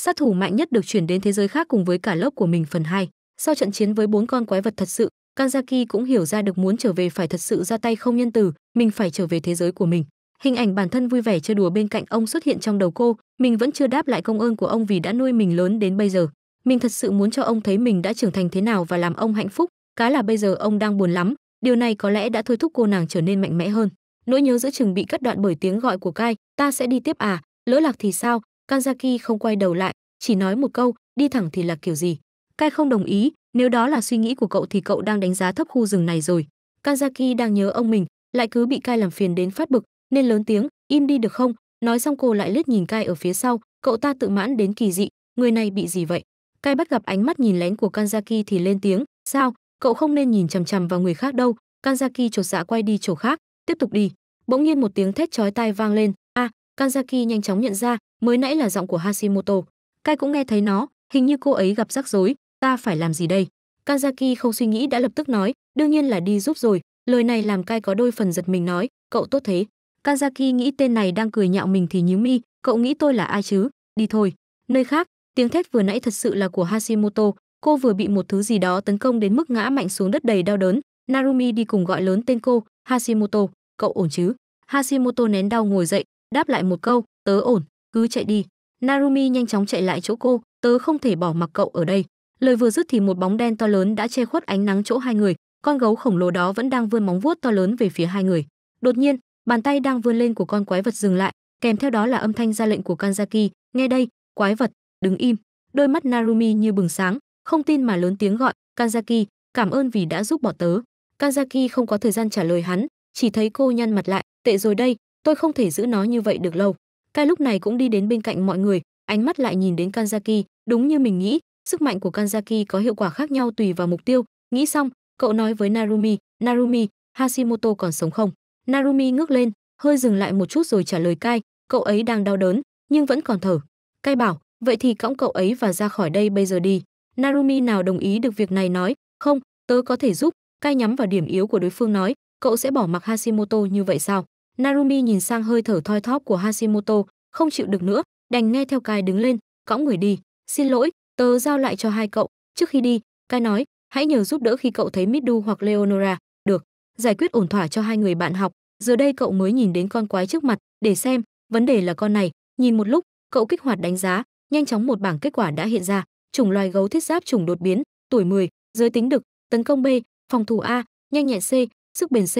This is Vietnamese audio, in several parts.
sát thủ mạnh nhất được chuyển đến thế giới khác cùng với cả lớp của mình phần 2. Sau trận chiến với bốn con quái vật thật sự, Kanzaki cũng hiểu ra được muốn trở về phải thật sự ra tay không nhân từ, mình phải trở về thế giới của mình. Hình ảnh bản thân vui vẻ chơi đùa bên cạnh ông xuất hiện trong đầu cô, mình vẫn chưa đáp lại công ơn của ông vì đã nuôi mình lớn đến bây giờ. Mình thật sự muốn cho ông thấy mình đã trưởng thành thế nào và làm ông hạnh phúc, cá là bây giờ ông đang buồn lắm, điều này có lẽ đã thôi thúc cô nàng trở nên mạnh mẽ hơn. Nỗi nhớ giữa chừng bị cắt đoạn bởi tiếng gọi của Kai, ta sẽ đi tiếp à, lỡ lạc thì sao, Kanzaki không quay đầu lại, chỉ nói một câu, đi thẳng thì là kiểu gì. Kai không đồng ý, nếu đó là suy nghĩ của cậu thì cậu đang đánh giá thấp khu rừng này rồi. Kanzaki đang nhớ ông mình, lại cứ bị Kai làm phiền đến phát bực, nên lớn tiếng, im đi được không? Nói xong cô lại liếc nhìn Kai ở phía sau, cậu ta tự mãn đến kỳ dị, người này bị gì vậy? Kai bắt gặp ánh mắt nhìn lén của Kanzaki thì lên tiếng, sao? Cậu không nên nhìn chằm chằm vào người khác đâu. Kanzaki chột dạ quay đi chỗ khác, tiếp tục đi. Bỗng nhiên một tiếng thét chói tai vang lên, a, à, Kanzaki nhanh chóng nhận ra, mới nãy là giọng của hashimoto kai cũng nghe thấy nó hình như cô ấy gặp rắc rối ta phải làm gì đây kazaki không suy nghĩ đã lập tức nói đương nhiên là đi giúp rồi lời này làm kai có đôi phần giật mình nói cậu tốt thế kazaki nghĩ tên này đang cười nhạo mình thì nhíu mi cậu nghĩ tôi là ai chứ đi thôi nơi khác tiếng thét vừa nãy thật sự là của hashimoto cô vừa bị một thứ gì đó tấn công đến mức ngã mạnh xuống đất đầy đau đớn narumi đi cùng gọi lớn tên cô hashimoto cậu ổn chứ hashimoto nén đau ngồi dậy đáp lại một câu tớ ổn cứ chạy đi narumi nhanh chóng chạy lại chỗ cô tớ không thể bỏ mặc cậu ở đây lời vừa dứt thì một bóng đen to lớn đã che khuất ánh nắng chỗ hai người con gấu khổng lồ đó vẫn đang vươn móng vuốt to lớn về phía hai người đột nhiên bàn tay đang vươn lên của con quái vật dừng lại kèm theo đó là âm thanh ra lệnh của kanzaki nghe đây quái vật đứng im đôi mắt narumi như bừng sáng không tin mà lớn tiếng gọi kanzaki cảm ơn vì đã giúp bỏ tớ kanzaki không có thời gian trả lời hắn chỉ thấy cô nhăn mặt lại tệ rồi đây tôi không thể giữ nó như vậy được lâu Kai lúc này cũng đi đến bên cạnh mọi người, ánh mắt lại nhìn đến Kanzaki, đúng như mình nghĩ, sức mạnh của Kanzaki có hiệu quả khác nhau tùy vào mục tiêu. Nghĩ xong, cậu nói với Narumi, "Narumi, Hashimoto còn sống không?" Narumi ngước lên, hơi dừng lại một chút rồi trả lời Kai, "Cậu ấy đang đau đớn, nhưng vẫn còn thở." Kai bảo, "Vậy thì cõng cậu ấy và ra khỏi đây bây giờ đi." Narumi nào đồng ý được việc này nói, "Không, tớ có thể giúp." Kai nhắm vào điểm yếu của đối phương nói, "Cậu sẽ bỏ mặc Hashimoto như vậy sao?" Narumi nhìn sang hơi thở thoi thóp của Hashimoto, không chịu được nữa, đành nghe theo cai đứng lên, cõng người đi. Xin lỗi, tớ giao lại cho hai cậu. Trước khi đi, cai nói, hãy nhờ giúp đỡ khi cậu thấy Midu hoặc Leonora. Được, giải quyết ổn thỏa cho hai người bạn học. Giờ đây cậu mới nhìn đến con quái trước mặt để xem, vấn đề là con này. Nhìn một lúc, cậu kích hoạt đánh giá, nhanh chóng một bảng kết quả đã hiện ra. Chủng loài gấu thiết giáp chủng đột biến, tuổi 10, giới tính đực, tấn công B, phòng thủ A, nhanh nhẹn C, sức bền C,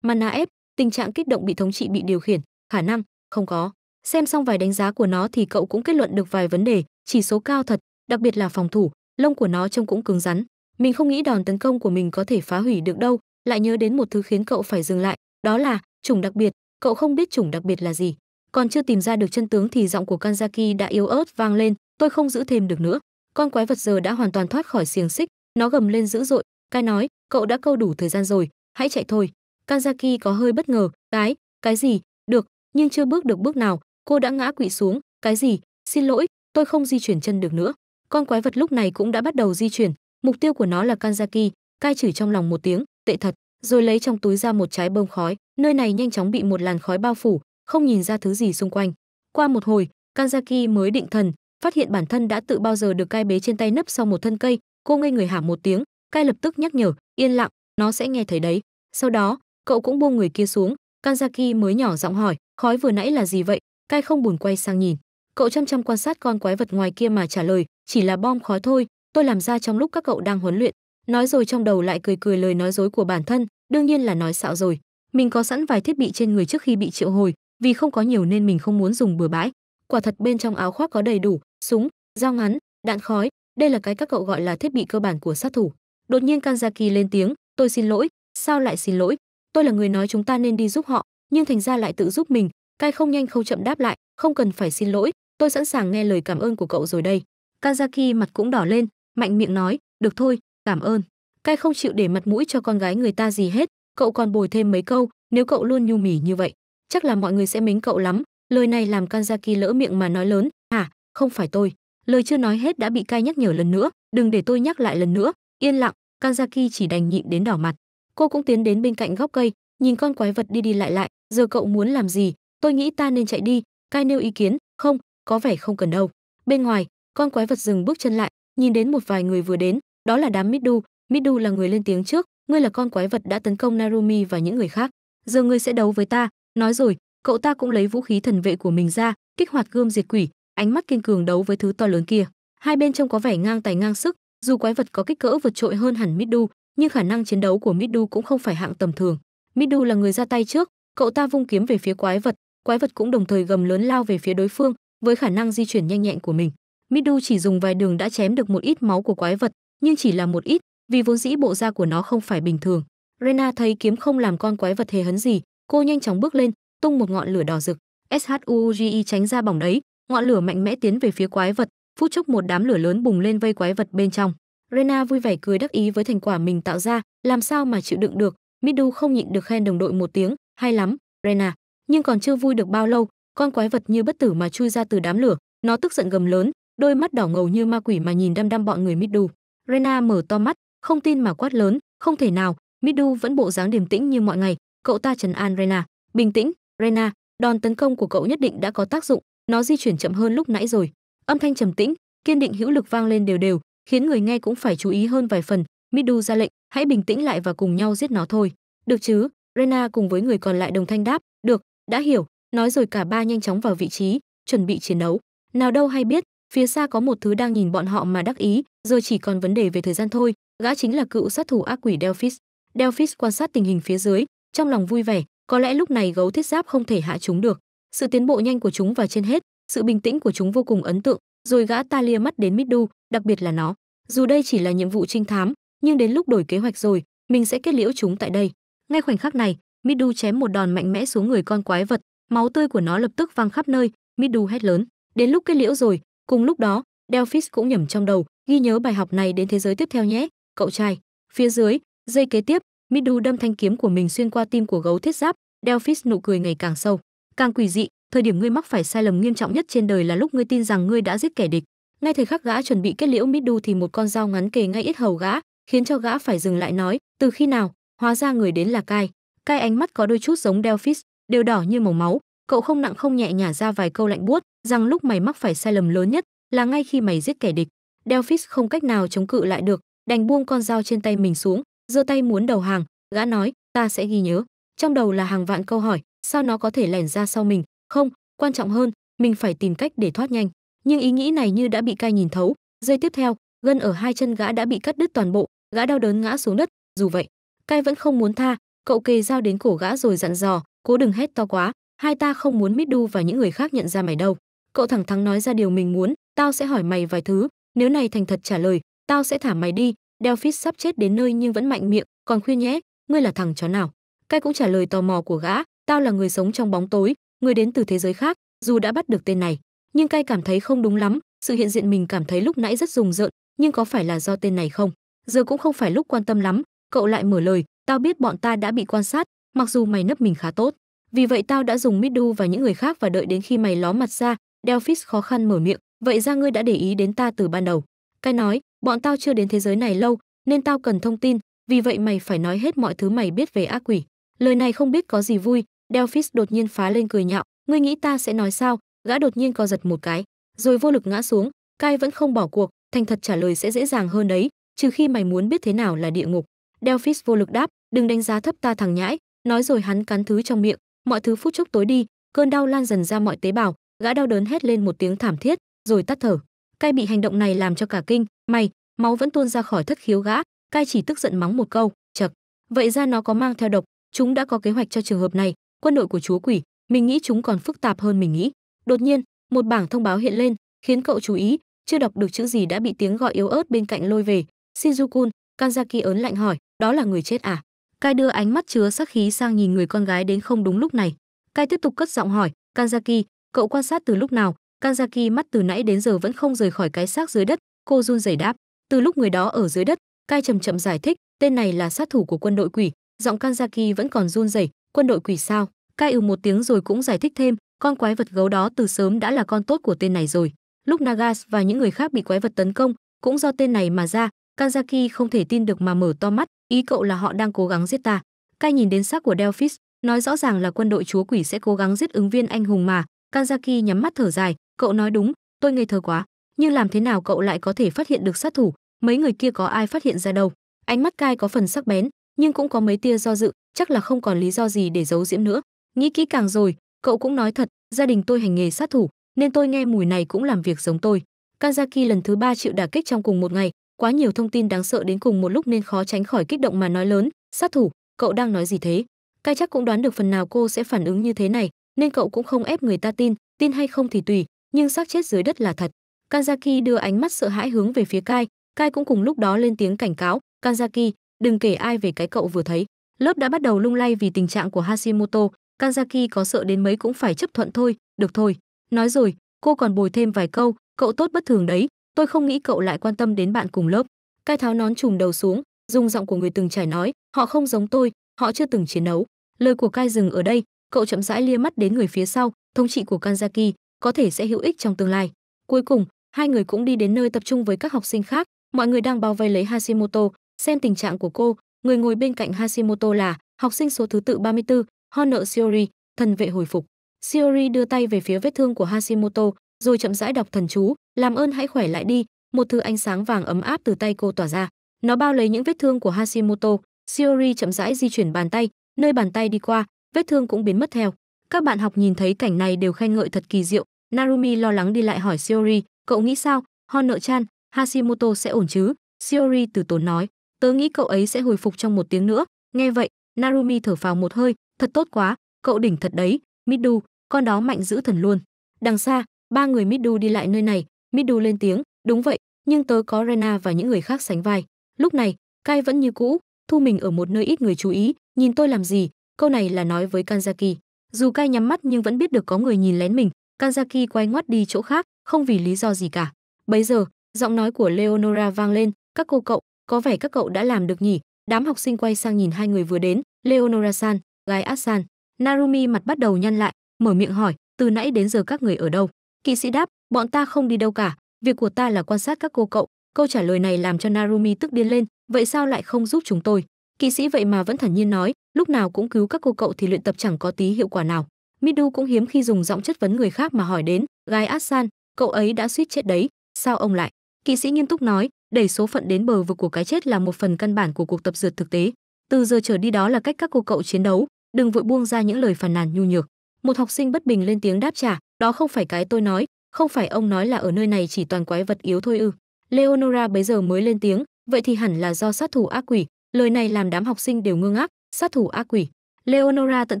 mana F, tình trạng kích động bị thống trị bị điều khiển khả năng không có xem xong vài đánh giá của nó thì cậu cũng kết luận được vài vấn đề chỉ số cao thật đặc biệt là phòng thủ lông của nó trông cũng cứng rắn mình không nghĩ đòn tấn công của mình có thể phá hủy được đâu lại nhớ đến một thứ khiến cậu phải dừng lại đó là chủng đặc biệt cậu không biết chủng đặc biệt là gì còn chưa tìm ra được chân tướng thì giọng của kanzaki đã yếu ớt vang lên tôi không giữ thêm được nữa con quái vật giờ đã hoàn toàn thoát khỏi xiềng xích nó gầm lên dữ dội cái nói cậu đã câu đủ thời gian rồi hãy chạy thôi Kazaki có hơi bất ngờ, cái, cái gì, được, nhưng chưa bước được bước nào, cô đã ngã quỵ xuống, cái gì, xin lỗi, tôi không di chuyển chân được nữa. Con quái vật lúc này cũng đã bắt đầu di chuyển, mục tiêu của nó là Kanzaki, cai chửi trong lòng một tiếng, tệ thật, rồi lấy trong túi ra một trái bông khói, nơi này nhanh chóng bị một làn khói bao phủ, không nhìn ra thứ gì xung quanh. Qua một hồi, Kanzaki mới định thần, phát hiện bản thân đã tự bao giờ được cai bế trên tay nấp sau một thân cây, cô ngây người hả một tiếng, cai lập tức nhắc nhở, yên lặng, nó sẽ nghe thấy đấy. Sau đó, cậu cũng buông người kia xuống kanzaki mới nhỏ giọng hỏi khói vừa nãy là gì vậy cai không buồn quay sang nhìn cậu chăm chăm quan sát con quái vật ngoài kia mà trả lời chỉ là bom khói thôi tôi làm ra trong lúc các cậu đang huấn luyện nói rồi trong đầu lại cười cười lời nói dối của bản thân đương nhiên là nói xạo rồi mình có sẵn vài thiết bị trên người trước khi bị triệu hồi vì không có nhiều nên mình không muốn dùng bừa bãi quả thật bên trong áo khoác có đầy đủ súng dao ngắn đạn khói đây là cái các cậu gọi là thiết bị cơ bản của sát thủ đột nhiên kanzaki lên tiếng tôi xin lỗi sao lại xin lỗi tôi là người nói chúng ta nên đi giúp họ nhưng thành ra lại tự giúp mình cai không nhanh không chậm đáp lại không cần phải xin lỗi tôi sẵn sàng nghe lời cảm ơn của cậu rồi đây kazaki mặt cũng đỏ lên mạnh miệng nói được thôi cảm ơn cai không chịu để mặt mũi cho con gái người ta gì hết cậu còn bồi thêm mấy câu nếu cậu luôn nhu mỉ như vậy chắc là mọi người sẽ mến cậu lắm lời này làm kanzaki lỡ miệng mà nói lớn hả à, không phải tôi lời chưa nói hết đã bị cai nhắc nhở lần nữa đừng để tôi nhắc lại lần nữa yên lặng kanzaki chỉ đành nhịn đến đỏ mặt Cô cũng tiến đến bên cạnh gốc cây, nhìn con quái vật đi đi lại lại, giờ cậu muốn làm gì? Tôi nghĩ ta nên chạy đi, Cai nêu ý kiến, không, có vẻ không cần đâu. Bên ngoài, con quái vật dừng bước chân lại, nhìn đến một vài người vừa đến, đó là đám Midu, Midu là người lên tiếng trước, ngươi là con quái vật đã tấn công Narumi và những người khác, giờ ngươi sẽ đấu với ta, nói rồi, cậu ta cũng lấy vũ khí thần vệ của mình ra, kích hoạt gươm diệt quỷ, ánh mắt kiên cường đấu với thứ to lớn kia. Hai bên trông có vẻ ngang tài ngang sức, dù quái vật có kích cỡ vượt trội hơn hẳn Midu, nhưng khả năng chiến đấu của Midu cũng không phải hạng tầm thường. Midu là người ra tay trước, cậu ta vung kiếm về phía quái vật, quái vật cũng đồng thời gầm lớn lao về phía đối phương, với khả năng di chuyển nhanh nhẹn của mình. Midu chỉ dùng vài đường đã chém được một ít máu của quái vật, nhưng chỉ là một ít, vì vốn dĩ bộ da của nó không phải bình thường. Rena thấy kiếm không làm con quái vật hề hấn gì, cô nhanh chóng bước lên, tung một ngọn lửa đỏ rực. SHUGI tránh ra bỏng đấy, ngọn lửa mạnh mẽ tiến về phía quái vật, phút chốc một đám lửa lớn bùng lên vây quái vật bên trong. Rena vui vẻ cười đắc ý với thành quả mình tạo ra, làm sao mà chịu đựng được, Midu không nhịn được khen đồng đội một tiếng, hay lắm, Rena. Nhưng còn chưa vui được bao lâu, con quái vật như bất tử mà chui ra từ đám lửa, nó tức giận gầm lớn, đôi mắt đỏ ngầu như ma quỷ mà nhìn đăm đăm bọn người Midu. Rena mở to mắt, không tin mà quát lớn, không thể nào, Midu vẫn bộ dáng điềm tĩnh như mọi ngày, cậu ta trấn an Rena, bình tĩnh, Rena, đòn tấn công của cậu nhất định đã có tác dụng, nó di chuyển chậm hơn lúc nãy rồi. Âm thanh trầm tĩnh, kiên định hữu lực vang lên đều đều, khiến người nghe cũng phải chú ý hơn vài phần. Midu ra lệnh, hãy bình tĩnh lại và cùng nhau giết nó thôi. Được chứ? Rena cùng với người còn lại đồng thanh đáp, được, đã hiểu. Nói rồi cả ba nhanh chóng vào vị trí, chuẩn bị chiến đấu. Nào đâu hay biết, phía xa có một thứ đang nhìn bọn họ mà đắc ý, rồi chỉ còn vấn đề về thời gian thôi. Gã chính là cựu sát thủ ác quỷ Delphis. Delphis quan sát tình hình phía dưới, trong lòng vui vẻ, có lẽ lúc này gấu thiết giáp không thể hạ chúng được. Sự tiến bộ nhanh của chúng và trên hết, sự bình tĩnh của chúng vô cùng ấn tượng, rồi gã ta lia mắt đến Midu, đặc biệt là nó. Dù đây chỉ là nhiệm vụ trinh thám, nhưng đến lúc đổi kế hoạch rồi, mình sẽ kết liễu chúng tại đây. Ngay khoảnh khắc này, Midu chém một đòn mạnh mẽ xuống người con quái vật, máu tươi của nó lập tức văng khắp nơi, Midu hét lớn, đến lúc kết liễu rồi, cùng lúc đó, Delphis cũng nhẩm trong đầu, ghi nhớ bài học này đến thế giới tiếp theo nhé, cậu trai. Phía dưới, dây kế tiếp, Midu đâm thanh kiếm của mình xuyên qua tim của gấu thiết giáp, Delphis nụ cười ngày càng sâu, càng quỷ dị, thời điểm ngươi mắc phải sai lầm nghiêm trọng nhất trên đời là lúc ngươi tin rằng ngươi đã giết kẻ địch ngay thời khắc gã chuẩn bị kết liễu Midu thì một con dao ngắn kề ngay ít hầu gã khiến cho gã phải dừng lại nói từ khi nào hóa ra người đến là cai cai ánh mắt có đôi chút giống delphis đều đỏ như màu máu cậu không nặng không nhẹ nhả ra vài câu lạnh buốt rằng lúc mày mắc phải sai lầm lớn nhất là ngay khi mày giết kẻ địch delphis không cách nào chống cự lại được đành buông con dao trên tay mình xuống giơ tay muốn đầu hàng gã nói ta sẽ ghi nhớ trong đầu là hàng vạn câu hỏi sao nó có thể lẻn ra sau mình không, quan trọng hơn, mình phải tìm cách để thoát nhanh. Nhưng ý nghĩ này như đã bị cai nhìn thấu, giây tiếp theo, gân ở hai chân gã đã bị cắt đứt toàn bộ, gã đau đớn ngã xuống đất, dù vậy, cai vẫn không muốn tha, cậu kề dao đến cổ gã rồi dặn dò, cố đừng hét to quá, hai ta không muốn Mít Đu và những người khác nhận ra mày đâu. Cậu thẳng thắn nói ra điều mình muốn, tao sẽ hỏi mày vài thứ, nếu này thành thật trả lời, tao sẽ thả mày đi. Delphis sắp chết đến nơi nhưng vẫn mạnh miệng, còn khuyên nhé, ngươi là thằng chó nào? Cai cũng trả lời tò mò của gã, tao là người sống trong bóng tối, người đến từ thế giới khác dù đã bắt được tên này nhưng cai cảm thấy không đúng lắm sự hiện diện mình cảm thấy lúc nãy rất rùng rợn nhưng có phải là do tên này không giờ cũng không phải lúc quan tâm lắm cậu lại mở lời tao biết bọn ta đã bị quan sát mặc dù mày nấp mình khá tốt vì vậy tao đã dùng midu và những người khác và đợi đến khi mày ló mặt ra delphis khó khăn mở miệng vậy ra ngươi đã để ý đến ta từ ban đầu cai nói bọn tao chưa đến thế giới này lâu nên tao cần thông tin vì vậy mày phải nói hết mọi thứ mày biết về ác quỷ lời này không biết có gì vui Delphis đột nhiên phá lên cười nhạo, ngươi nghĩ ta sẽ nói sao? Gã đột nhiên co giật một cái, rồi vô lực ngã xuống, Cai vẫn không bỏ cuộc, thành thật trả lời sẽ dễ dàng hơn đấy, trừ khi mày muốn biết thế nào là địa ngục. Delphis vô lực đáp, đừng đánh giá thấp ta thằng nhãi, nói rồi hắn cắn thứ trong miệng, mọi thứ phút chốc tối đi, cơn đau lan dần ra mọi tế bào, gã đau đớn hét lên một tiếng thảm thiết, rồi tắt thở. Cai bị hành động này làm cho cả kinh, mày, máu vẫn tuôn ra khỏi thất khiếu gã, Cai chỉ tức giận mắng một câu, chật. Vậy ra nó có mang theo độc, chúng đã có kế hoạch cho trường hợp này, quân đội của chúa quỷ mình nghĩ chúng còn phức tạp hơn mình nghĩ đột nhiên một bảng thông báo hiện lên khiến cậu chú ý chưa đọc được chữ gì đã bị tiếng gọi yếu ớt bên cạnh lôi về shinjukun kanzaki ớn lạnh hỏi đó là người chết à Cai đưa ánh mắt chứa sắc khí sang nhìn người con gái đến không đúng lúc này. Cai tiếp tục cất giọng hỏi, "Kanzaki, cậu quan sát từ lúc nào?" Kanzaki mắt từ nãy đến giờ vẫn không rời khỏi cái xác dưới đất, cô run rẩy đáp, "Từ lúc người đó ở dưới đất." Cai chậm chậm giải thích, "Tên này là sát thủ của quân đội quỷ." Giọng Kanzaki vẫn còn run rẩy, quân đội quỷ sao Cai ừ một tiếng rồi cũng giải thích thêm con quái vật gấu đó từ sớm đã là con tốt của tên này rồi lúc nagas và những người khác bị quái vật tấn công cũng do tên này mà ra kanzaki không thể tin được mà mở to mắt ý cậu là họ đang cố gắng giết ta Cai nhìn đến xác của delphis nói rõ ràng là quân đội chúa quỷ sẽ cố gắng giết ứng viên anh hùng mà kanzaki nhắm mắt thở dài cậu nói đúng tôi ngây thơ quá nhưng làm thế nào cậu lại có thể phát hiện được sát thủ mấy người kia có ai phát hiện ra đâu ánh mắt cai có phần sắc bén nhưng cũng có mấy tia do dự chắc là không còn lý do gì để giấu diễm nữa nghĩ kỹ càng rồi cậu cũng nói thật gia đình tôi hành nghề sát thủ nên tôi nghe mùi này cũng làm việc giống tôi kanzaki lần thứ ba chịu đả kích trong cùng một ngày quá nhiều thông tin đáng sợ đến cùng một lúc nên khó tránh khỏi kích động mà nói lớn sát thủ cậu đang nói gì thế cai chắc cũng đoán được phần nào cô sẽ phản ứng như thế này nên cậu cũng không ép người ta tin tin hay không thì tùy nhưng xác chết dưới đất là thật kanzaki đưa ánh mắt sợ hãi hướng về phía cai cai cũng cùng lúc đó lên tiếng cảnh cáo kanzaki đừng kể ai về cái cậu vừa thấy Lớp đã bắt đầu lung lay vì tình trạng của Hashimoto, Kanzaki có sợ đến mấy cũng phải chấp thuận thôi, được thôi. Nói rồi, cô còn bồi thêm vài câu, cậu tốt bất thường đấy, tôi không nghĩ cậu lại quan tâm đến bạn cùng lớp. Cai tháo nón trùm đầu xuống, dùng giọng của người từng trải nói, họ không giống tôi, họ chưa từng chiến đấu. Lời của Cai dừng ở đây, cậu chậm rãi lia mắt đến người phía sau, thống trị của Kanzaki có thể sẽ hữu ích trong tương lai. Cuối cùng, hai người cũng đi đến nơi tập trung với các học sinh khác, mọi người đang bao vây lấy Hashimoto, xem tình trạng của cô, Người ngồi bên cạnh Hashimoto là học sinh số thứ tự 34, Honor Shiori, thần vệ hồi phục. Shiori đưa tay về phía vết thương của Hashimoto, rồi chậm rãi đọc thần chú, "Làm ơn hãy khỏe lại đi." Một thứ ánh sáng vàng ấm áp từ tay cô tỏa ra. Nó bao lấy những vết thương của Hashimoto. Shiori chậm rãi di chuyển bàn tay, nơi bàn tay đi qua, vết thương cũng biến mất theo. Các bạn học nhìn thấy cảnh này đều khen ngợi thật kỳ diệu. Narumi lo lắng đi lại hỏi Shiori, "Cậu nghĩ sao? Honor-chan, Hashimoto sẽ ổn chứ?" Shiori từ tốn nói, tớ nghĩ cậu ấy sẽ hồi phục trong một tiếng nữa nghe vậy narumi thở phào một hơi thật tốt quá cậu đỉnh thật đấy midu con đó mạnh giữ thần luôn đằng xa ba người midu đi lại nơi này midu lên tiếng đúng vậy nhưng tớ có rena và những người khác sánh vai lúc này kai vẫn như cũ thu mình ở một nơi ít người chú ý nhìn tôi làm gì câu này là nói với kanzaki dù kai nhắm mắt nhưng vẫn biết được có người nhìn lén mình kanzaki quay ngoắt đi chỗ khác không vì lý do gì cả bấy giờ giọng nói của leonora vang lên các cô cậu có vẻ các cậu đã làm được nhỉ đám học sinh quay sang nhìn hai người vừa đến leonora san gái asan narumi mặt bắt đầu nhăn lại mở miệng hỏi từ nãy đến giờ các người ở đâu kỵ sĩ đáp bọn ta không đi đâu cả việc của ta là quan sát các cô cậu câu trả lời này làm cho narumi tức điên lên vậy sao lại không giúp chúng tôi kỵ sĩ vậy mà vẫn thản nhiên nói lúc nào cũng cứu các cô cậu thì luyện tập chẳng có tí hiệu quả nào midu cũng hiếm khi dùng giọng chất vấn người khác mà hỏi đến gái asan cậu ấy đã suýt chết đấy sao ông lại kỵ sĩ nghiêm túc nói đẩy số phận đến bờ vực của cái chết là một phần căn bản của cuộc tập dượt thực tế từ giờ trở đi đó là cách các cô cậu chiến đấu đừng vội buông ra những lời phàn nàn nhu nhược một học sinh bất bình lên tiếng đáp trả đó không phải cái tôi nói không phải ông nói là ở nơi này chỉ toàn quái vật yếu thôi ư leonora bấy giờ mới lên tiếng vậy thì hẳn là do sát thủ ác quỷ lời này làm đám học sinh đều ngơ ngác sát thủ ác quỷ leonora tận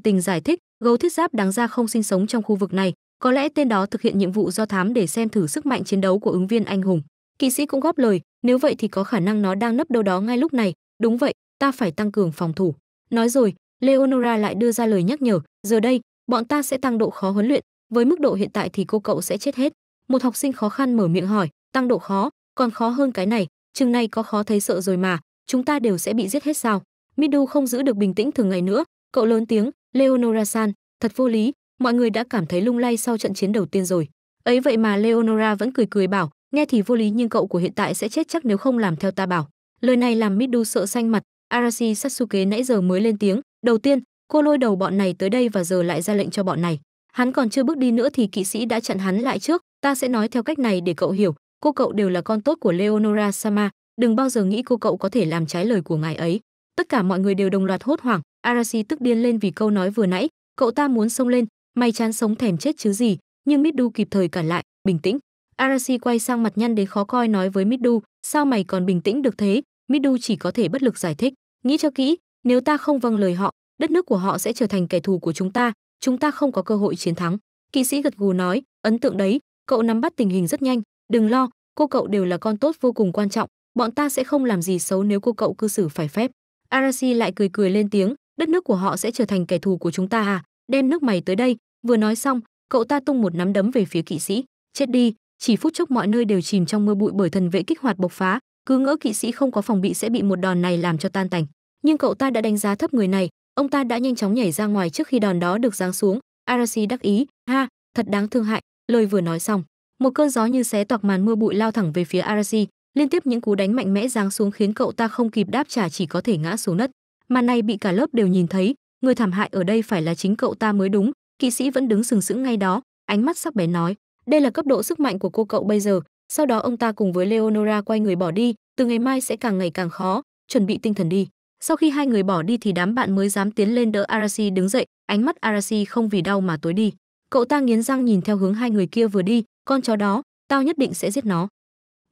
tình giải thích gấu thiết giáp đáng ra không sinh sống trong khu vực này có lẽ tên đó thực hiện nhiệm vụ do thám để xem thử sức mạnh chiến đấu của ứng viên anh hùng kỵ sĩ cũng góp lời nếu vậy thì có khả năng nó đang nấp đâu đó ngay lúc này, đúng vậy, ta phải tăng cường phòng thủ. Nói rồi, Leonora lại đưa ra lời nhắc nhở, giờ đây, bọn ta sẽ tăng độ khó huấn luyện, với mức độ hiện tại thì cô cậu sẽ chết hết. Một học sinh khó khăn mở miệng hỏi, tăng độ khó, còn khó hơn cái này, chừng này có khó thấy sợ rồi mà, chúng ta đều sẽ bị giết hết sao? Midu không giữ được bình tĩnh thường ngày nữa, cậu lớn tiếng, Leonora san, thật vô lý, mọi người đã cảm thấy lung lay sau trận chiến đầu tiên rồi. Ấy vậy mà Leonora vẫn cười cười bảo, nghe thì vô lý nhưng cậu của hiện tại sẽ chết chắc nếu không làm theo ta bảo lời này làm midu sợ xanh mặt arashi sasuke nãy giờ mới lên tiếng đầu tiên cô lôi đầu bọn này tới đây và giờ lại ra lệnh cho bọn này hắn còn chưa bước đi nữa thì kỵ sĩ đã chặn hắn lại trước ta sẽ nói theo cách này để cậu hiểu cô cậu đều là con tốt của leonora sama đừng bao giờ nghĩ cô cậu có thể làm trái lời của ngài ấy tất cả mọi người đều đồng loạt hốt hoảng arashi tức điên lên vì câu nói vừa nãy cậu ta muốn xông lên may chán sống thèm chết chứ gì nhưng midu kịp thời cản lại bình tĩnh Arashi quay sang mặt nhăn đến khó coi nói với Midu, sao mày còn bình tĩnh được thế? Midu chỉ có thể bất lực giải thích, nghĩ cho kỹ, nếu ta không vâng lời họ, đất nước của họ sẽ trở thành kẻ thù của chúng ta, chúng ta không có cơ hội chiến thắng. Kỵ sĩ gật gù nói, ấn tượng đấy, cậu nắm bắt tình hình rất nhanh, đừng lo, cô cậu đều là con tốt vô cùng quan trọng, bọn ta sẽ không làm gì xấu nếu cô cậu cư xử phải phép. Arashi lại cười cười lên tiếng, đất nước của họ sẽ trở thành kẻ thù của chúng ta à, đem nước mày tới đây, vừa nói xong, cậu ta tung một nắm đấm về phía kỵ sĩ, chết đi, chỉ phút chốc mọi nơi đều chìm trong mưa bụi bởi thần vệ kích hoạt bộc phá cứ ngỡ kỵ sĩ không có phòng bị sẽ bị một đòn này làm cho tan tành nhưng cậu ta đã đánh giá thấp người này ông ta đã nhanh chóng nhảy ra ngoài trước khi đòn đó được giáng xuống arasi đắc ý ha thật đáng thương hại lời vừa nói xong một cơn gió như xé toạc màn mưa bụi lao thẳng về phía arasi liên tiếp những cú đánh mạnh mẽ giáng xuống khiến cậu ta không kịp đáp trả chỉ có thể ngã xuống đất màn này bị cả lớp đều nhìn thấy người thảm hại ở đây phải là chính cậu ta mới đúng kỵ sĩ vẫn đứng sừng sững ngay đó ánh mắt sắc bén nói đây là cấp độ sức mạnh của cô cậu bây giờ, sau đó ông ta cùng với Leonora quay người bỏ đi, từ ngày mai sẽ càng ngày càng khó, chuẩn bị tinh thần đi. Sau khi hai người bỏ đi thì đám bạn mới dám tiến lên đỡ Arasi đứng dậy, ánh mắt Arasi không vì đau mà tối đi. Cậu ta nghiến răng nhìn theo hướng hai người kia vừa đi, con chó đó, tao nhất định sẽ giết nó.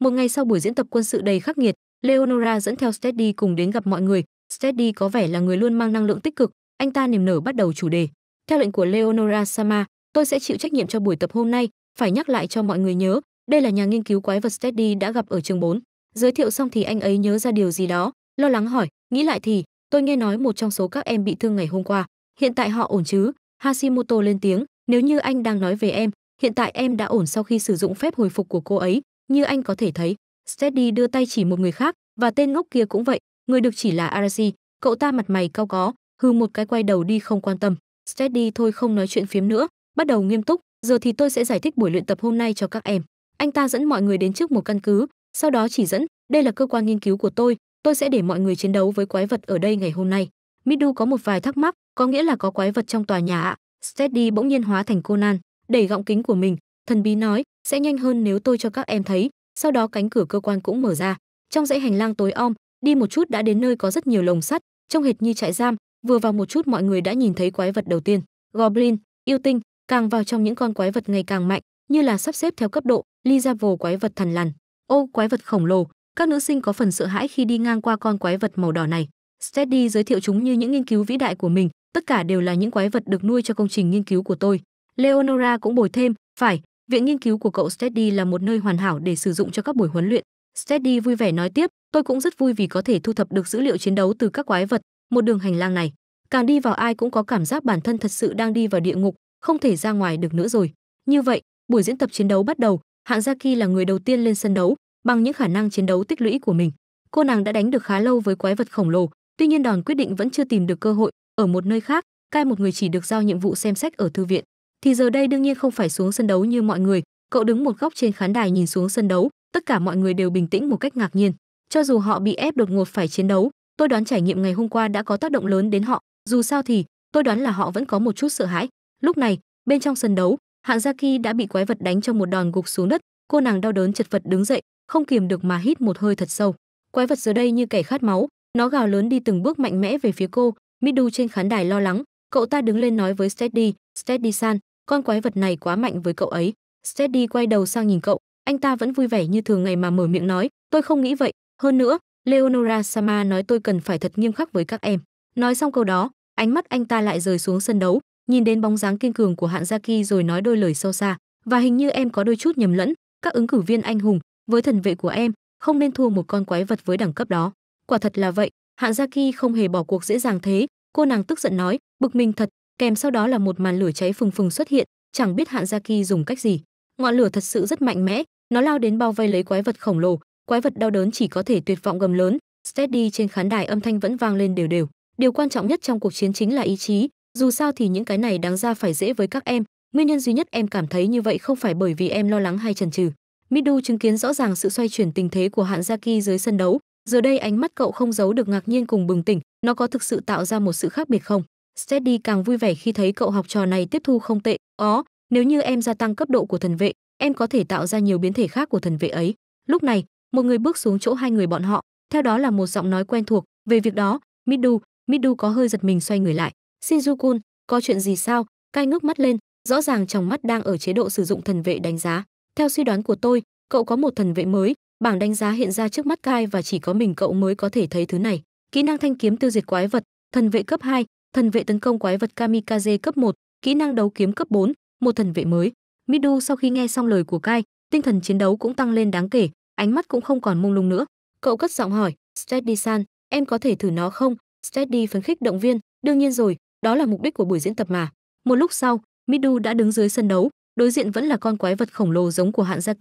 Một ngày sau buổi diễn tập quân sự đầy khắc nghiệt, Leonora dẫn theo Steady cùng đến gặp mọi người. Steady có vẻ là người luôn mang năng lượng tích cực, anh ta niềm nở bắt đầu chủ đề. Theo lệnh của Leonora Sama, tôi sẽ chịu trách nhiệm cho buổi tập hôm nay, phải nhắc lại cho mọi người nhớ, đây là nhà nghiên cứu quái vật Steady đã gặp ở trường 4. Giới thiệu xong thì anh ấy nhớ ra điều gì đó, lo lắng hỏi, nghĩ lại thì, tôi nghe nói một trong số các em bị thương ngày hôm qua, hiện tại họ ổn chứ? Hashimoto lên tiếng, nếu như anh đang nói về em, hiện tại em đã ổn sau khi sử dụng phép hồi phục của cô ấy, như anh có thể thấy. Steady đưa tay chỉ một người khác, và tên ngốc kia cũng vậy, người được chỉ là Arashi, cậu ta mặt mày cao có, hư một cái quay đầu đi không quan tâm. Steady thôi không nói chuyện phiếm nữa, bắt đầu nghiêm túc, giờ thì tôi sẽ giải thích buổi luyện tập hôm nay cho các em anh ta dẫn mọi người đến trước một căn cứ sau đó chỉ dẫn đây là cơ quan nghiên cứu của tôi tôi sẽ để mọi người chiến đấu với quái vật ở đây ngày hôm nay midu có một vài thắc mắc có nghĩa là có quái vật trong tòa nhà ạ steady bỗng nhiên hóa thành conan đẩy gọng kính của mình thần bí nói sẽ nhanh hơn nếu tôi cho các em thấy sau đó cánh cửa cơ quan cũng mở ra trong dãy hành lang tối om đi một chút đã đến nơi có rất nhiều lồng sắt trông hệt như trại giam vừa vào một chút mọi người đã nhìn thấy quái vật đầu tiên goblin yêu tinh càng vào trong những con quái vật ngày càng mạnh như là sắp xếp theo cấp độ ly ra level quái vật thần lằn ô quái vật khổng lồ các nữ sinh có phần sợ hãi khi đi ngang qua con quái vật màu đỏ này steady giới thiệu chúng như những nghiên cứu vĩ đại của mình tất cả đều là những quái vật được nuôi cho công trình nghiên cứu của tôi leonora cũng bồi thêm phải viện nghiên cứu của cậu steady là một nơi hoàn hảo để sử dụng cho các buổi huấn luyện steady vui vẻ nói tiếp tôi cũng rất vui vì có thể thu thập được dữ liệu chiến đấu từ các quái vật một đường hành lang này càng đi vào ai cũng có cảm giác bản thân thật sự đang đi vào địa ngục không thể ra ngoài được nữa rồi. Như vậy, buổi diễn tập chiến đấu bắt đầu, hạng Gia Kỳ là người đầu tiên lên sân đấu, bằng những khả năng chiến đấu tích lũy của mình. Cô nàng đã đánh được khá lâu với quái vật khổng lồ, tuy nhiên đòn quyết định vẫn chưa tìm được cơ hội, ở một nơi khác, cai một người chỉ được giao nhiệm vụ xem sách ở thư viện. Thì giờ đây đương nhiên không phải xuống sân đấu như mọi người, cậu đứng một góc trên khán đài nhìn xuống sân đấu, tất cả mọi người đều bình tĩnh một cách ngạc nhiên. Cho dù họ bị ép đột ngột phải chiến đấu, tôi đoán trải nghiệm ngày hôm qua đã có tác động lớn đến họ, dù sao thì tôi đoán là họ vẫn có một chút sợ hãi Lúc này, bên trong sân đấu, hạng Gia Kỳ đã bị quái vật đánh cho một đòn gục xuống đất, cô nàng đau đớn chật vật đứng dậy, không kiềm được mà hít một hơi thật sâu. Quái vật giờ đây như kẻ khát máu, nó gào lớn đi từng bước mạnh mẽ về phía cô, Midu trên khán đài lo lắng, cậu ta đứng lên nói với Steady, "Steady san, con quái vật này quá mạnh với cậu ấy." Steady quay đầu sang nhìn cậu, anh ta vẫn vui vẻ như thường ngày mà mở miệng nói, "Tôi không nghĩ vậy, hơn nữa, Leonora Sama nói tôi cần phải thật nghiêm khắc với các em." Nói xong câu đó, ánh mắt anh ta lại rời xuống sân đấu, nhìn đến bóng dáng kiên cường của hạn gia kỳ rồi nói đôi lời sâu xa và hình như em có đôi chút nhầm lẫn các ứng cử viên anh hùng với thần vệ của em không nên thua một con quái vật với đẳng cấp đó quả thật là vậy hạn gia kỳ không hề bỏ cuộc dễ dàng thế cô nàng tức giận nói bực mình thật kèm sau đó là một màn lửa cháy phừng phừng xuất hiện chẳng biết hạn gia kỳ dùng cách gì ngọn lửa thật sự rất mạnh mẽ nó lao đến bao vây lấy quái vật khổng lồ quái vật đau đớn chỉ có thể tuyệt vọng gầm lớn steady trên khán đài âm thanh vẫn vang lên đều đều điều quan trọng nhất trong cuộc chiến chính là ý chí dù sao thì những cái này đáng ra phải dễ với các em nguyên nhân duy nhất em cảm thấy như vậy không phải bởi vì em lo lắng hay chần chừ midu chứng kiến rõ ràng sự xoay chuyển tình thế của hạn gia kỳ dưới sân đấu giờ đây ánh mắt cậu không giấu được ngạc nhiên cùng bừng tỉnh nó có thực sự tạo ra một sự khác biệt không steady càng vui vẻ khi thấy cậu học trò này tiếp thu không tệ ó nếu như em gia tăng cấp độ của thần vệ em có thể tạo ra nhiều biến thể khác của thần vệ ấy lúc này một người bước xuống chỗ hai người bọn họ theo đó là một giọng nói quen thuộc về việc đó midu midu có hơi giật mình xoay người lại Shinjuku, có chuyện gì sao? Cai ngước mắt lên, rõ ràng trong mắt đang ở chế độ sử dụng thần vệ đánh giá. Theo suy đoán của tôi, cậu có một thần vệ mới, bảng đánh giá hiện ra trước mắt Cai và chỉ có mình cậu mới có thể thấy thứ này. Kỹ năng thanh kiếm tiêu diệt quái vật, thần vệ cấp 2, thần vệ tấn công quái vật kamikaze cấp 1, kỹ năng đấu kiếm cấp 4, một thần vệ mới. Midu sau khi nghe xong lời của Cai, tinh thần chiến đấu cũng tăng lên đáng kể, ánh mắt cũng không còn mông lung nữa. Cậu cất giọng hỏi, "Steady San, em có thể thử nó không?" Steady phấn khích động viên, "Đương nhiên rồi, đó là mục đích của buổi diễn tập mà một lúc sau midu đã đứng dưới sân đấu đối diện vẫn là con quái vật khổng lồ giống của hạn gia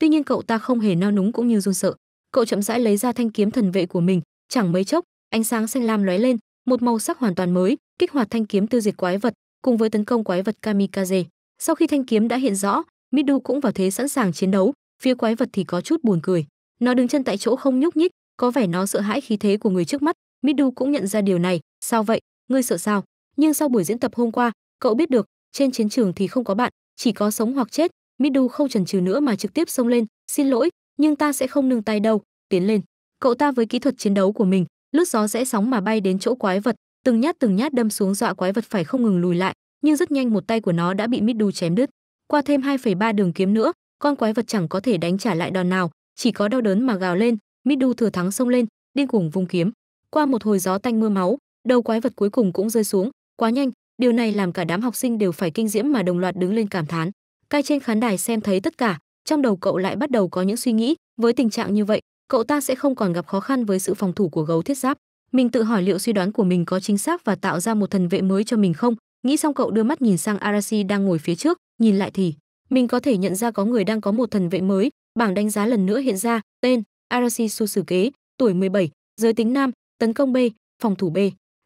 tuy nhiên cậu ta không hề nao núng cũng như run sợ cậu chậm rãi lấy ra thanh kiếm thần vệ của mình chẳng mấy chốc ánh sáng xanh lam lóe lên một màu sắc hoàn toàn mới kích hoạt thanh kiếm tiêu diệt quái vật cùng với tấn công quái vật kamikaze sau khi thanh kiếm đã hiện rõ midu cũng vào thế sẵn sàng chiến đấu phía quái vật thì có chút buồn cười nó đứng chân tại chỗ không nhúc nhích có vẻ nó sợ hãi khí thế của người trước mắt midu cũng nhận ra điều này sao vậy ngươi sợ sao nhưng sau buổi diễn tập hôm qua, cậu biết được, trên chiến trường thì không có bạn, chỉ có sống hoặc chết, Midu không chần chừ nữa mà trực tiếp xông lên, "Xin lỗi, nhưng ta sẽ không nương tay đâu, tiến lên." Cậu ta với kỹ thuật chiến đấu của mình, lướt gió rẽ sóng mà bay đến chỗ quái vật, từng nhát từng nhát đâm xuống dọa quái vật phải không ngừng lùi lại, nhưng rất nhanh một tay của nó đã bị Midu chém đứt. Qua thêm 2,3 đường kiếm nữa, con quái vật chẳng có thể đánh trả lại đòn nào, chỉ có đau đớn mà gào lên, Midu thừa thắng xông lên, điên cuồng vung kiếm. Qua một hồi gió tanh mưa máu, đầu quái vật cuối cùng cũng rơi xuống, quá nhanh điều này làm cả đám học sinh đều phải kinh diễm mà đồng loạt đứng lên cảm thán cai trên khán đài xem thấy tất cả trong đầu cậu lại bắt đầu có những suy nghĩ với tình trạng như vậy cậu ta sẽ không còn gặp khó khăn với sự phòng thủ của gấu thiết giáp mình tự hỏi liệu suy đoán của mình có chính xác và tạo ra một thần vệ mới cho mình không nghĩ xong cậu đưa mắt nhìn sang arashi đang ngồi phía trước nhìn lại thì mình có thể nhận ra có người đang có một thần vệ mới bảng đánh giá lần nữa hiện ra tên arashi Kế, tuổi 17, giới tính nam tấn công b phòng thủ b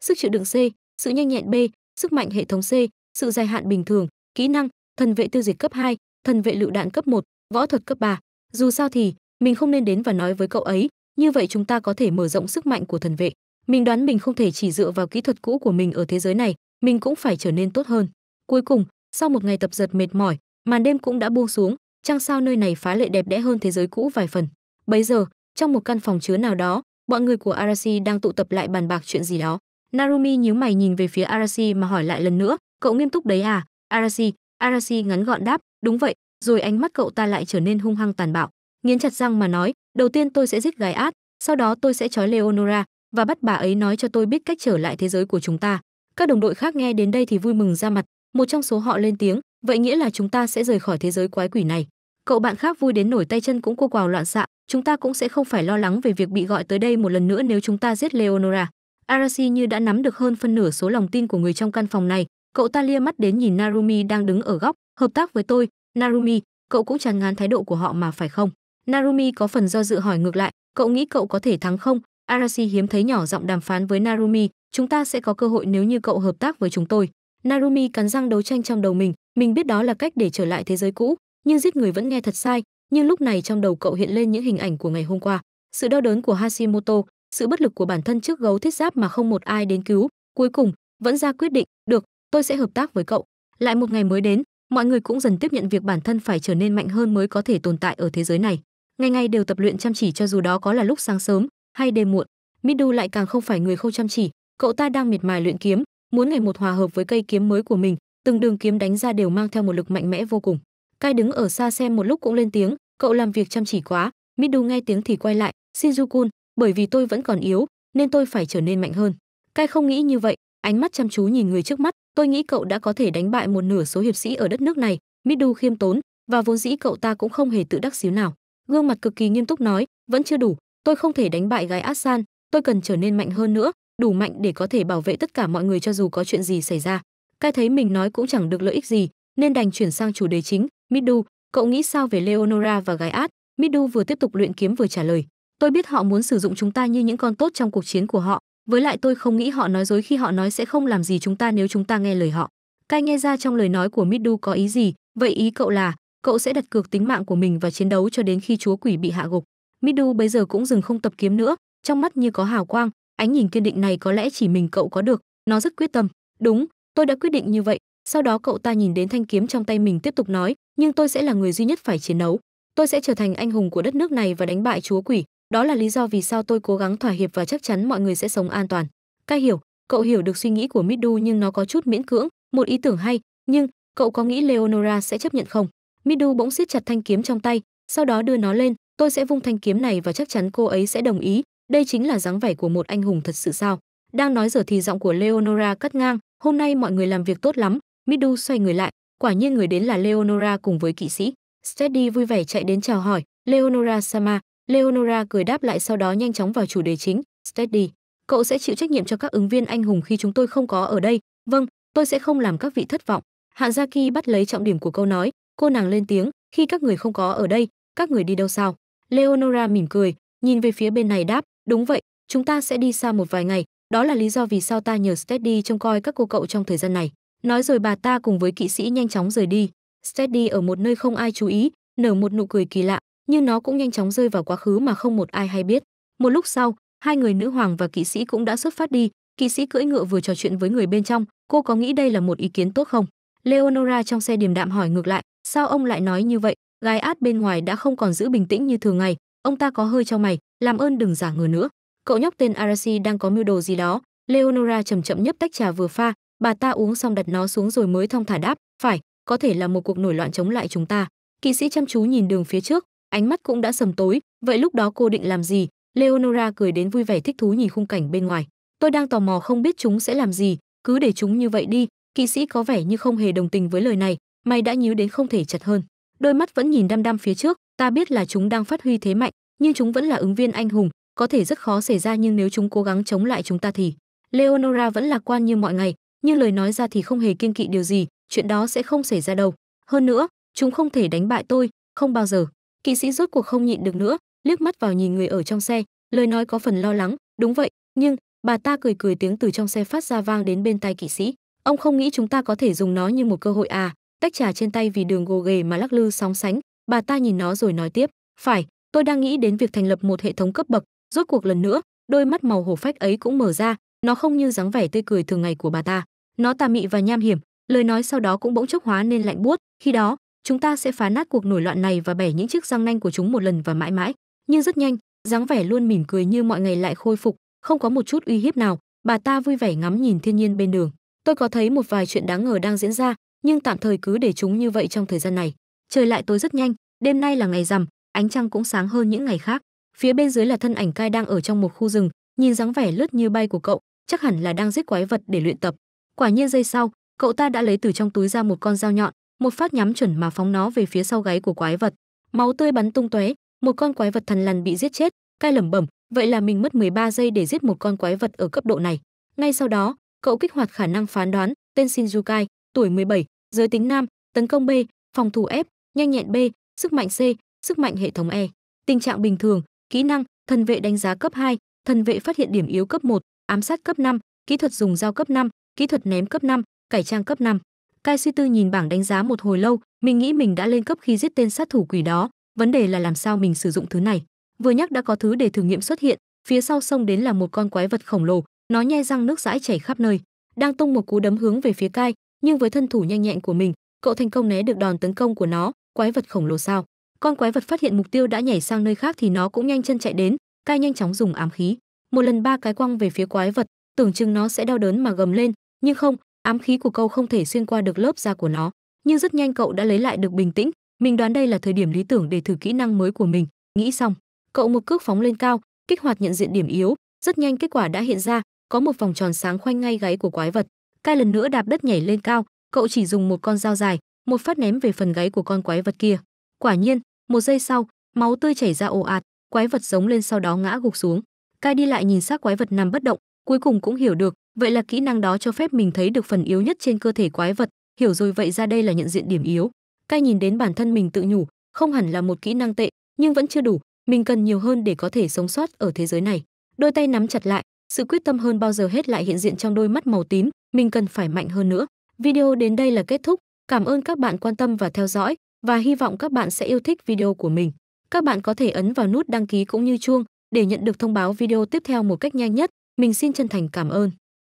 sức chịu đựng c sự nhanh nhẹn B, sức mạnh hệ thống C, sự dài hạn bình thường, kỹ năng, thần vệ tiêu diệt cấp 2, thần vệ lựu đạn cấp 1, võ thuật cấp 3. Dù sao thì, mình không nên đến và nói với cậu ấy, như vậy chúng ta có thể mở rộng sức mạnh của thần vệ. Mình đoán mình không thể chỉ dựa vào kỹ thuật cũ của mình ở thế giới này, mình cũng phải trở nên tốt hơn. Cuối cùng, sau một ngày tập giật mệt mỏi, màn đêm cũng đã buông xuống, trăng sao nơi này phá lệ đẹp đẽ hơn thế giới cũ vài phần. bây giờ, trong một căn phòng chứa nào đó, mọi người của Arasi đang tụ tập lại bàn bạc chuyện gì đó. Narumi nhíu mày nhìn về phía Arashi mà hỏi lại lần nữa, cậu nghiêm túc đấy à? Arashi, Arashi ngắn gọn đáp, đúng vậy, rồi ánh mắt cậu ta lại trở nên hung hăng tàn bạo, nghiến chặt răng mà nói, đầu tiên tôi sẽ giết gái át, sau đó tôi sẽ trói Leonora và bắt bà ấy nói cho tôi biết cách trở lại thế giới của chúng ta. Các đồng đội khác nghe đến đây thì vui mừng ra mặt, một trong số họ lên tiếng, vậy nghĩa là chúng ta sẽ rời khỏi thế giới quái quỷ này. Cậu bạn khác vui đến nổi tay chân cũng cô quào loạn xạ, chúng ta cũng sẽ không phải lo lắng về việc bị gọi tới đây một lần nữa nếu chúng ta giết Leonora. Arashi như đã nắm được hơn phân nửa số lòng tin của người trong căn phòng này, cậu ta lia mắt đến nhìn Narumi đang đứng ở góc, hợp tác với tôi, Narumi, cậu cũng chán ngán thái độ của họ mà phải không? Narumi có phần do dự hỏi ngược lại, cậu nghĩ cậu có thể thắng không? Arashi hiếm thấy nhỏ giọng đàm phán với Narumi, chúng ta sẽ có cơ hội nếu như cậu hợp tác với chúng tôi. Narumi cắn răng đấu tranh trong đầu mình, mình biết đó là cách để trở lại thế giới cũ, nhưng giết người vẫn nghe thật sai, nhưng lúc này trong đầu cậu hiện lên những hình ảnh của ngày hôm qua. Sự đau đớn của Hashimoto, sự bất lực của bản thân trước gấu thiết giáp mà không một ai đến cứu, cuối cùng vẫn ra quyết định, "Được, tôi sẽ hợp tác với cậu." Lại một ngày mới đến, mọi người cũng dần tiếp nhận việc bản thân phải trở nên mạnh hơn mới có thể tồn tại ở thế giới này. Ngày ngày đều tập luyện chăm chỉ cho dù đó có là lúc sáng sớm hay đêm muộn. Midu lại càng không phải người không chăm chỉ, cậu ta đang miệt mài luyện kiếm, muốn ngày một hòa hợp với cây kiếm mới của mình, từng đường kiếm đánh ra đều mang theo một lực mạnh mẽ vô cùng. Cai đứng ở xa xem một lúc cũng lên tiếng, cậu làm việc chăm chỉ quá. Midu nghe tiếng thì quay lại, shinju bởi vì tôi vẫn còn yếu nên tôi phải trở nên mạnh hơn cai không nghĩ như vậy ánh mắt chăm chú nhìn người trước mắt tôi nghĩ cậu đã có thể đánh bại một nửa số hiệp sĩ ở đất nước này midu khiêm tốn và vốn dĩ cậu ta cũng không hề tự đắc xíu nào gương mặt cực kỳ nghiêm túc nói vẫn chưa đủ tôi không thể đánh bại gái asan tôi cần trở nên mạnh hơn nữa đủ mạnh để có thể bảo vệ tất cả mọi người cho dù có chuyện gì xảy ra cai thấy mình nói cũng chẳng được lợi ích gì nên đành chuyển sang chủ đề chính midu cậu nghĩ sao về leonora và gái át midu vừa tiếp tục luyện kiếm vừa trả lời tôi biết họ muốn sử dụng chúng ta như những con tốt trong cuộc chiến của họ với lại tôi không nghĩ họ nói dối khi họ nói sẽ không làm gì chúng ta nếu chúng ta nghe lời họ cai nghe ra trong lời nói của midu có ý gì vậy ý cậu là cậu sẽ đặt cược tính mạng của mình và chiến đấu cho đến khi chúa quỷ bị hạ gục midu bây giờ cũng dừng không tập kiếm nữa trong mắt như có hào quang ánh nhìn kiên định này có lẽ chỉ mình cậu có được nó rất quyết tâm đúng tôi đã quyết định như vậy sau đó cậu ta nhìn đến thanh kiếm trong tay mình tiếp tục nói nhưng tôi sẽ là người duy nhất phải chiến đấu tôi sẽ trở thành anh hùng của đất nước này và đánh bại chúa quỷ đó là lý do vì sao tôi cố gắng thỏa hiệp và chắc chắn mọi người sẽ sống an toàn. Ca hiểu, cậu hiểu được suy nghĩ của Midu nhưng nó có chút miễn cưỡng, một ý tưởng hay, nhưng cậu có nghĩ Leonora sẽ chấp nhận không? Midu bỗng siết chặt thanh kiếm trong tay, sau đó đưa nó lên, tôi sẽ vung thanh kiếm này và chắc chắn cô ấy sẽ đồng ý, đây chính là dáng vẻ của một anh hùng thật sự sao? Đang nói giờ thì giọng của Leonora cắt ngang, hôm nay mọi người làm việc tốt lắm, Midu xoay người lại, quả nhiên người đến là Leonora cùng với kỵ sĩ. Steady vui vẻ chạy đến chào hỏi, Leonora Sama, Leonora cười đáp lại sau đó nhanh chóng vào chủ đề chính, "Steady, cậu sẽ chịu trách nhiệm cho các ứng viên anh hùng khi chúng tôi không có ở đây. Vâng, tôi sẽ không làm các vị thất vọng." Hanzaki bắt lấy trọng điểm của câu nói, cô nàng lên tiếng, "Khi các người không có ở đây, các người đi đâu sao?" Leonora mỉm cười, nhìn về phía bên này đáp, "Đúng vậy, chúng ta sẽ đi xa một vài ngày, đó là lý do vì sao ta nhờ Steady trông coi các cô cậu trong thời gian này." Nói rồi bà ta cùng với kỵ sĩ nhanh chóng rời đi. Steady ở một nơi không ai chú ý, nở một nụ cười kỳ lạ, như nó cũng nhanh chóng rơi vào quá khứ mà không một ai hay biết. Một lúc sau, hai người nữ hoàng và kỵ sĩ cũng đã xuất phát đi, kỵ sĩ cưỡi ngựa vừa trò chuyện với người bên trong, cô có nghĩ đây là một ý kiến tốt không? Leonora trong xe điềm đạm hỏi ngược lại, sao ông lại nói như vậy? Gái át bên ngoài đã không còn giữ bình tĩnh như thường ngày, ông ta có hơi cho mày, làm ơn đừng giả ngờ nữa. Cậu nhóc tên Arasi đang có mưu đồ gì đó, Leonora chậm chậm nhấp tách trà vừa pha, bà ta uống xong đặt nó xuống rồi mới thong thả đáp, phải, có thể là một cuộc nổi loạn chống lại chúng ta. Kỵ sĩ chăm chú nhìn đường phía trước, ánh mắt cũng đã sầm tối vậy lúc đó cô định làm gì leonora cười đến vui vẻ thích thú nhìn khung cảnh bên ngoài tôi đang tò mò không biết chúng sẽ làm gì cứ để chúng như vậy đi kỵ sĩ có vẻ như không hề đồng tình với lời này mày đã nhíu đến không thể chặt hơn đôi mắt vẫn nhìn đăm đăm phía trước ta biết là chúng đang phát huy thế mạnh nhưng chúng vẫn là ứng viên anh hùng có thể rất khó xảy ra nhưng nếu chúng cố gắng chống lại chúng ta thì leonora vẫn lạc quan như mọi ngày nhưng lời nói ra thì không hề kiên kỵ điều gì chuyện đó sẽ không xảy ra đâu hơn nữa chúng không thể đánh bại tôi không bao giờ kỵ sĩ rốt cuộc không nhịn được nữa liếc mắt vào nhìn người ở trong xe lời nói có phần lo lắng đúng vậy nhưng bà ta cười cười tiếng từ trong xe phát ra vang đến bên tai kỵ sĩ ông không nghĩ chúng ta có thể dùng nó như một cơ hội à tách trà trên tay vì đường gồ ghề mà lắc lư sóng sánh bà ta nhìn nó rồi nói tiếp phải tôi đang nghĩ đến việc thành lập một hệ thống cấp bậc rốt cuộc lần nữa đôi mắt màu hổ phách ấy cũng mở ra nó không như dáng vẻ tươi cười thường ngày của bà ta nó tà mị và nham hiểm lời nói sau đó cũng bỗng chốc hóa nên lạnh buốt khi đó chúng ta sẽ phá nát cuộc nổi loạn này và bẻ những chiếc răng nanh của chúng một lần và mãi mãi nhưng rất nhanh dáng vẻ luôn mỉm cười như mọi ngày lại khôi phục không có một chút uy hiếp nào bà ta vui vẻ ngắm nhìn thiên nhiên bên đường tôi có thấy một vài chuyện đáng ngờ đang diễn ra nhưng tạm thời cứ để chúng như vậy trong thời gian này trời lại tối rất nhanh đêm nay là ngày rằm ánh trăng cũng sáng hơn những ngày khác phía bên dưới là thân ảnh cai đang ở trong một khu rừng nhìn dáng vẻ lướt như bay của cậu chắc hẳn là đang giết quái vật để luyện tập quả nhiên giây sau cậu ta đã lấy từ trong túi ra một con dao nhọn một phát nhắm chuẩn mà phóng nó về phía sau gáy của quái vật. Máu tươi bắn tung tóe, một con quái vật thần lằn bị giết chết, cai lẩm bẩm, vậy là mình mất 13 giây để giết một con quái vật ở cấp độ này. Ngay sau đó, cậu kích hoạt khả năng phán đoán, tên Shinjukai, tuổi 17, giới tính nam, tấn công B, phòng thủ F, nhanh nhẹn B, sức mạnh C, sức mạnh hệ thống E. Tình trạng bình thường, kỹ năng, thần vệ đánh giá cấp 2, thần vệ phát hiện điểm yếu cấp 1, ám sát cấp 5, kỹ thuật dùng dao cấp 5, kỹ thuật ném cấp 5, cải trang cấp 5. Cai suy tư nhìn bảng đánh giá một hồi lâu, mình nghĩ mình đã lên cấp khi giết tên sát thủ quỷ đó, vấn đề là làm sao mình sử dụng thứ này. Vừa nhắc đã có thứ để thử nghiệm xuất hiện, phía sau sông đến là một con quái vật khổng lồ, nó nhe răng nước dãi chảy khắp nơi, đang tung một cú đấm hướng về phía Cai, nhưng với thân thủ nhanh nhẹn của mình, cậu thành công né được đòn tấn công của nó, quái vật khổng lồ sao? Con quái vật phát hiện mục tiêu đã nhảy sang nơi khác thì nó cũng nhanh chân chạy đến, Cai nhanh chóng dùng ám khí, một lần ba cái quăng về phía quái vật, tưởng chừng nó sẽ đau đớn mà gầm lên, nhưng không, ám khí của cậu không thể xuyên qua được lớp da của nó nhưng rất nhanh cậu đã lấy lại được bình tĩnh mình đoán đây là thời điểm lý tưởng để thử kỹ năng mới của mình nghĩ xong cậu một cước phóng lên cao kích hoạt nhận diện điểm yếu rất nhanh kết quả đã hiện ra có một vòng tròn sáng khoanh ngay gáy của quái vật cai lần nữa đạp đất nhảy lên cao cậu chỉ dùng một con dao dài một phát ném về phần gáy của con quái vật kia quả nhiên một giây sau máu tươi chảy ra ồ ạt quái vật giống lên sau đó ngã gục xuống cai đi lại nhìn xác quái vật nằm bất động cuối cùng cũng hiểu được Vậy là kỹ năng đó cho phép mình thấy được phần yếu nhất trên cơ thể quái vật, hiểu rồi vậy ra đây là nhận diện điểm yếu. Cai nhìn đến bản thân mình tự nhủ, không hẳn là một kỹ năng tệ, nhưng vẫn chưa đủ, mình cần nhiều hơn để có thể sống sót ở thế giới này. Đôi tay nắm chặt lại, sự quyết tâm hơn bao giờ hết lại hiện diện trong đôi mắt màu tím, mình cần phải mạnh hơn nữa. Video đến đây là kết thúc, cảm ơn các bạn quan tâm và theo dõi và hy vọng các bạn sẽ yêu thích video của mình. Các bạn có thể ấn vào nút đăng ký cũng như chuông để nhận được thông báo video tiếp theo một cách nhanh nhất. Mình xin chân thành cảm ơn.